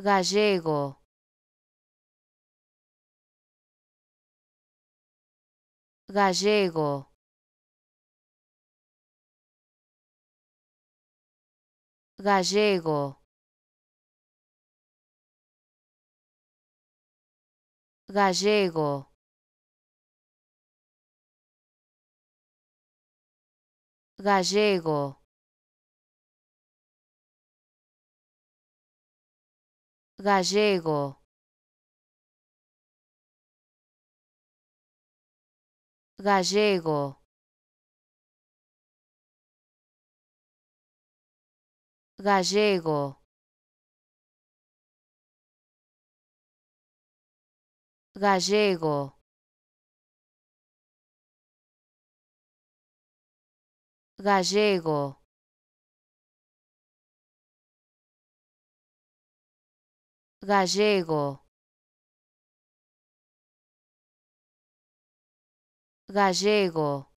gallego gallego gallego gallego gallego gallego gallego gallego gallego gallego gallego gallego